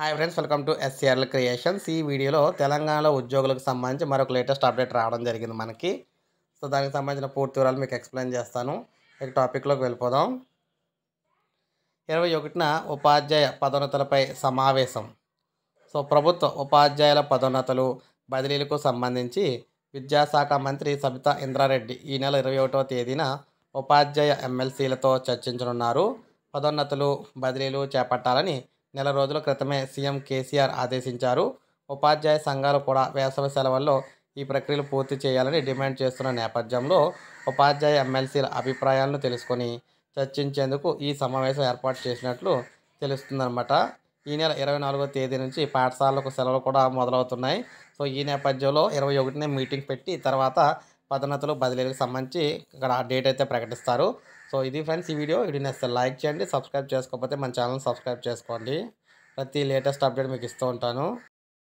hi friends welcome to SCRL creations ఈ వీడియోలో తెలంగాణలో ఉద్యోగులకు సంబంధించి మరొక లేటెస్ట్ అప్డేట్ రావడం జరిగింది మనకి సో దానికి సంబంధించిన పూర్తి వివరాలు మీకు ఎక్స్ప్లెయిన్ చేస్తాను ఇక టాపిక్లోకి వెళ్ళిపోదాం ఇరవై ఒకటిన ఉపాధ్యాయ పదోన్నతులపై సమావేశం సో ప్రభుత్వ ఉపాధ్యాయుల పదోన్నతులు బదిలీలకు సంబంధించి విద్యాశాఖ మంత్రి సబితా ఇంద్రారెడ్డి ఈ నెల ఇరవై ఒకటవ తేదీన ఉపాధ్యాయ ఎమ్మెల్సీలతో చర్చించనున్నారు పదోన్నతులు బదిలీలు చేపట్టాలని నెల రోజుల క్రితమే సీఎం కేసీఆర్ ఆదేశించారు ఉపాధ్యాయ సంఘాలు కూడా వేసవి సెలవుల్లో ఈ ప్రక్రియలు పూర్తి చేయాలని డిమాండ్ చేస్తున్న నేపథ్యంలో ఉపాధ్యాయ ఎమ్మెల్సీల అభిప్రాయాలను తెలుసుకొని చర్చించేందుకు ఈ సమావేశం ఏర్పాటు చేసినట్లు తెలుస్తుందన్నమాట ఈ నెల ఇరవై నాలుగో తేదీ నుంచి పాఠశాలకు సెలవులు కూడా మొదలవుతున్నాయి సో ఈ నేపథ్యంలో ఇరవై ఒకటినే మీటింగ్ పెట్టి తర్వాత పదోన్నతులు బదిలీలకు సంబంధించి ఇక్కడ డేట్ అయితే ప్రకటిస్తారు సో ఇది ఫ్రెండ్స్ ఈ వీడియో వీడియో నేస్తే లైక్ చేయండి సబ్స్క్రైబ్ చేసుకోకపోతే మన ఛానల్ సబ్స్క్రైబ్ చేసుకోండి ప్రతి లేటెస్ట్ అప్డేట్ మీకు ఇస్తూ ఉంటాను